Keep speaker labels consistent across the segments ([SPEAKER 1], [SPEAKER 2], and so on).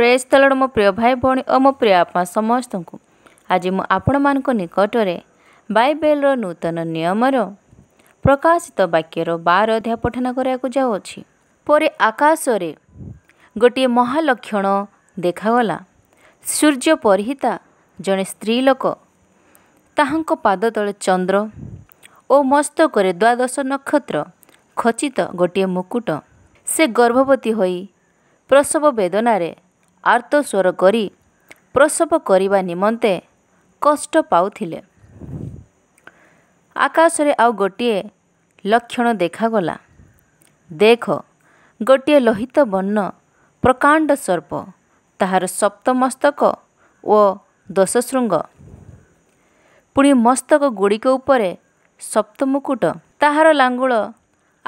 [SPEAKER 1] press ତଳର ମୋ ପ୍ରିୟ ଭାଇ ଭଉଣୀ ଓ ମୋ ପ୍ରିୟ ଆପା ସମସ୍ତଙ୍କୁ ଆଜି ମୁଁ ଆପଣମାନଙ୍କ ନିକଟରେ ବାଇବେଲର ନୂତନ ନିୟମର ପ୍ରକାଶିତ ବାକ୍ୟର ବାର ଅଧ୍ୟାୟ ପଠନ କରିବାକୁ ଯାଉଅଛି ପରେ ଆକାଶରେ ଗୋଟିଏ ମହାଲକ୍ଷଣ ଦେଖାଗଲା ସୂର୍ଯ୍ୟ ପରିହିତା ଜଣେ ସ୍ତ୍ରୀ ଲୋକ ତାହାଙ୍କ ପାଦ ତଳେ ଚନ୍ଦ୍ର ଓ ମସ୍ତକରେ ଦ୍ୱାଦଶ ନକ୍ଷତ୍ର ଖଚିତ ଗୋଟିଏ ମୁକୁଟ ସେ ଗର୍ଭବତୀ ହୋଇ ପ୍ରସବ ବେଦନାରେ ଆର୍ତ୍ତ ସ୍ୱର କରି ପ୍ରସବ କରିବା ନିମନ୍ତେ କଷ୍ଟ ପାଉଥିଲେ ଆକାଶରେ ଆଉ ଗୋଟିଏ ଲକ୍ଷଣ ଦେଖାଗଲା ଦେଖ ଗୋଟିଏ ଲୋହିତ ବର୍ଣ୍ଣ ପ୍ରକାଣ୍ଡ ସର୍ପ ତାହାର ସପ୍ତମସ୍ତକ ଓ ଦଶଶୃଙ୍ଗ ପୁଣି ମସ୍ତକ ଗୁଡ଼ିକ ଉପରେ ସପ୍ତମୁକୁଟ ତାହାର ଲାଙ୍ଗୁଳ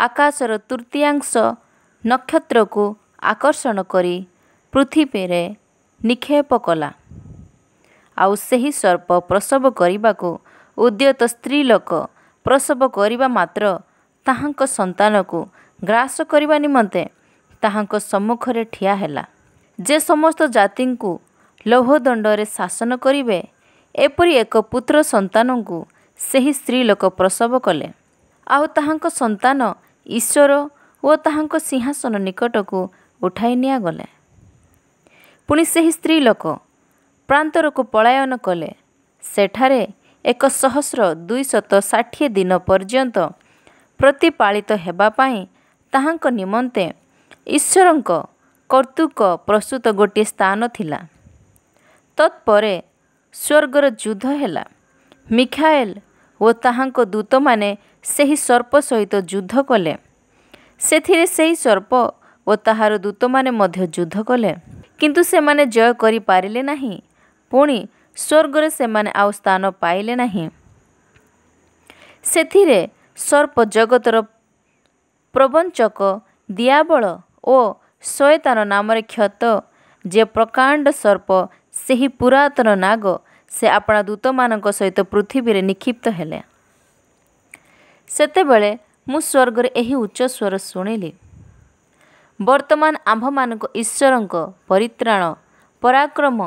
[SPEAKER 1] ଆକାଶର ତୃତୀୟାଂଶ ନକ୍ଷତ୍ରକୁ ଆକର୍ଷଣ କରି ପୃଥିବୀରେ ନିକ୍ଷେପ କଲା ଆଉ ସେହି ସର୍ପ ପ୍ରସବ କରିବାକୁ ଉଦ୍ୟତ ସ୍ତ୍ରୀ ଲୋକ ପ୍ରସବ କରିବା ମାତ୍ର ତାହାଙ୍କ ସନ୍ତାନକୁ ଗ୍ରାସ କରିବା ନିମନ୍ତେ ତାହାଙ୍କ ସମ୍ମୁଖରେ ଠିଆ ହେଲା ଯେ ସମସ୍ତ ଜାତିଙ୍କୁ ଲୌହ ଦଣ୍ଡରେ ଶାସନ କରିବେ ଏପରି ଏକ ପୁତ୍ର ସନ୍ତାନଙ୍କୁ ସେହି ସ୍ତ୍ରୀ ଲୋକ ପ୍ରସବ କଲେ ଆଉ ତାହାଙ୍କ ସନ୍ତାନ ଈଶ୍ୱର ଓ ତାହାଙ୍କ ସିଂହାସନ ନିକଟକୁ ଉଠାଇ ନିଆଗଲେ ପୁଣି ସେହି ସ୍ତ୍ରୀ ଲୋକ ପ୍ରାନ୍ତରକୁ ପଳାୟନ କଲେ ସେଠାରେ ଏକ ସହସ୍ର ଦୁଇଶତ ଷାଠିଏ ଦିନ ପର୍ଯ୍ୟନ୍ତ ପ୍ରତିପାଳିତ ହେବା ପାଇଁ ତାହାଙ୍କ ନିମନ୍ତେ ଈଶ୍ୱରଙ୍କ କର୍ତ୍ତୃକ ପ୍ରସ୍ତୁତ ଗୋଟିଏ ସ୍ଥାନ ଥିଲା ତତ୍ପରେ ସ୍ୱର୍ଗର ଯୁଦ୍ଧ ହେଲା ମିଖାଏଲ ଓ ତାହାଙ୍କ ଦୂତମାନେ ସେହି ସର୍ପ ସହିତ ଯୁଦ୍ଧ କଲେ ସେଥିରେ ସେହି ସର୍ପ ଓ ତାହାର ଦୂତମାନେ ମଧ୍ୟ ଯୁଦ୍ଧ କଲେ କିନ୍ତୁ ସେମାନେ ଜୟ କରିପାରିଲେ ନାହିଁ ପୁଣି ସ୍ୱର୍ଗରେ ସେମାନେ ଆଉ ସ୍ଥାନ ପାଇଲେ ନାହିଁ ସେଥିରେ ସର୍ପ ଜଗତର ପ୍ରବଞ୍ଚକ ଦିଆବଳ ଓ ଶୟତାନ ନାମରେ କ୍ଷତ ଯେ ପ୍ରକାଣ୍ଡ ସର୍ପ ସେହି ପୁରାତନ ନାଗ ସେ ଆପଣା ଦୂତମାନଙ୍କ ସହିତ ପୃଥିବୀରେ ନିକ୍ଷିପ୍ତ ହେଲେ ସେତେବେଳେ ମୁଁ ସ୍ୱର୍ଗରେ ଏହି ଉଚ୍ଚ ସ୍ୱର ଶୁଣିଲି ବର୍ତ୍ତମାନ ଆମ୍ଭମାନଙ୍କ ଈଶ୍ୱରଙ୍କ ପରିତ୍ରାଣ ପରାକ୍ରମ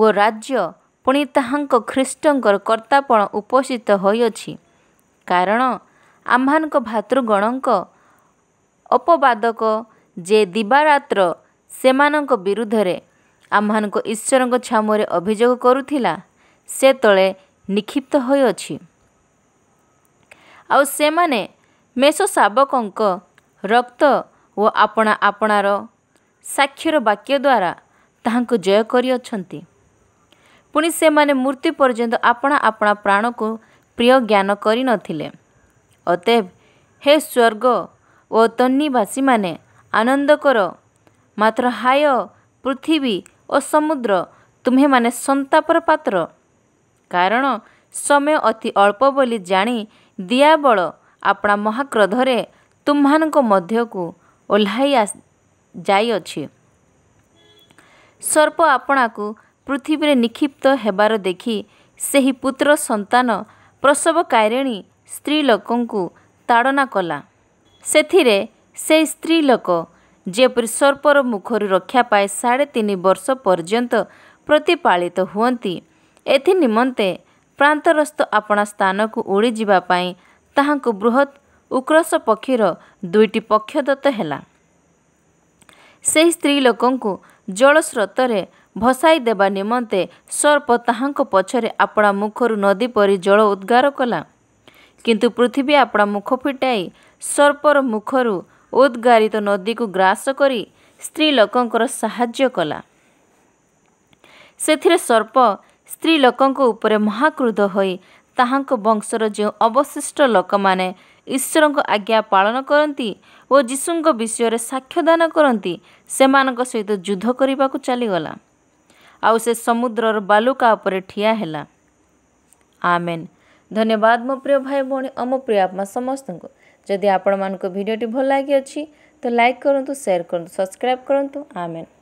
[SPEAKER 1] ଓ ରାଜ୍ୟ ପୁଣି ତାହାଙ୍କ ଖ୍ରୀଷ୍ଟଙ୍କର କର୍ତ୍ତାପଣ ଉପସ୍ଥିତ ହୋଇଅଛି କାରଣ ଆମ୍ଭାନଙ୍କ ଭାତୃଗଣଙ୍କ ଅପବାଦକ ଯେ ଦିବାରାତ୍ର ସେମାନଙ୍କ ବିରୁଦ୍ଧରେ ଆମ୍ଭାନଙ୍କ ଈଶ୍ୱରଙ୍କ ଛାମୁରେ ଅଭିଯୋଗ କରୁଥିଲା ସେ ତଳେ ନିକ୍ଷିପ୍ତ ହୋଇଅଛି ଆଉ ସେମାନେ ମେଷ ଶାବକଙ୍କ ରକ୍ତ ଓ ଆପଣା ଆପଣାର ସାକ୍ଷର ବାକ୍ୟ ଦ୍ୱାରା ତାହାଙ୍କୁ ଜୟ କରିଅଛନ୍ତି ପୁଣି ସେମାନେ ମୃତ୍ୟୁ ପର୍ଯ୍ୟନ୍ତ ଆପଣା ଆପଣା ପ୍ରାଣକୁ ପ୍ରିୟ ଜ୍ଞାନ କରିନଥିଲେ ଅତେବ ହେ ସ୍ୱର୍ଗ ଓ ତନ୍ନିବାସୀମାନେ ଆନନ୍ଦକର ମାତ୍ର ହାୟ ପୃଥିବୀ ଓ ସମୁଦ୍ର ତୁମ୍ଭେମାନେ ସନ୍ତାପର ପାତ୍ର କାରଣ ସମୟ ଅତି ଅଳ୍ପ ବୋଲି ଜାଣି ଦିଆବଳ ଆପଣା ମହାକ୍ରୋଧରେ ତୁମ୍ମାନଙ୍କ ମଧ୍ୟକୁ ଓହ୍ଲାଇ ଯାଇଅଛି ସର୍ପ ଆପଣାକୁ ପୃଥିବୀରେ ନିକ୍ଷିପ୍ତ ହେବାର ଦେଖି ସେହି ପୁତ୍ର ସନ୍ତାନ ପ୍ରସବ କାରିଣୀ ସ୍ତ୍ରୀ ଲୋକଙ୍କୁ ତାଡ଼ନା କଲା ସେଥିରେ ସେହି ସ୍ତ୍ରୀ ଲୋକ ଯେପରି ସର୍ପର ମୁଖରୁ ରକ୍ଷା ପାଏ ସାଢ଼େ ତିନି ବର୍ଷ ପର୍ଯ୍ୟନ୍ତ ପ୍ରତିପାଳିତ ହୁଅନ୍ତି ଏଥି ନିମନ୍ତେ ପ୍ରାନ୍ତରସ୍ତ ଆପଣା ସ୍ଥାନକୁ ଉଡ଼ିଯିବା ପାଇଁ ତାହାଙ୍କୁ ବୃହତ୍ ଉକ୍ରସ ପକ୍ଷୀର ଦୁଇଟି ପକ୍ଷଦତ୍ତ ହେଲା ସେହି ସ୍ତ୍ରୀ ଲୋକଙ୍କୁ ଜଳ ସ୍ରୋତରେ ଭସାଇ ଦେବା ନିମନ୍ତେ ସର୍ପ ତାହାଙ୍କ ପଛରେ ଆପଣା ମୁଖରୁ ନଦୀ ପରି ଜଳ ଉଦ୍ଗାର କଲା କିନ୍ତୁ ପୃଥିବୀ ଆପଣା ମୁଖ ଫିଟାଇ ସର୍ପର ମୁଖରୁ ଉଦ୍ଗାରିତ ନଦୀକୁ ଗ୍ରାସ କରି ସ୍ତ୍ରୀ ଲୋକଙ୍କର ସାହାଯ୍ୟ କଲା ସେଥିରେ ସର୍ପ ସ୍ତ୍ରୀ ଲୋକଙ୍କ ଉପରେ ମହାକ୍ରୋଧ ହୋଇ ତାହାଙ୍କ ବଂଶର ଯେଉଁ ଅବଶିଷ୍ଟ ଲୋକମାନେ ଈଶ୍ୱରଙ୍କ ଆଜ୍ଞା ପାଳନ କରନ୍ତି ଓ ଯୀଶୁଙ୍କ ବିଷୟରେ ସାକ୍ଷ୍ୟଦାନ କରନ୍ତି ସେମାନଙ୍କ ସହିତ ଯୁଦ୍ଧ କରିବାକୁ ଚାଲିଗଲା ଆଉ ସେ ସମୁଦ୍ରର ବାଲୁକା ଉପରେ ଠିଆ ହେଲା ଆମେନ୍ ଧନ୍ୟବାଦ ମୋ ପ୍ରିୟ ଭାଇ ଭଉଣୀ ଆଉ ମୋ ପ୍ରିୟ ଆପମା ସମସ୍ତଙ୍କୁ ଯଦି ଆପଣମାନଙ୍କ ଭିଡ଼ିଓଟି ଭଲ ଲାଗିଅଛି ତ ଲାଇକ୍ କରନ୍ତୁ ସେୟାର କରନ୍ତୁ ସବସ୍କ୍ରାଇବ୍ କରନ୍ତୁ ଆମେନ୍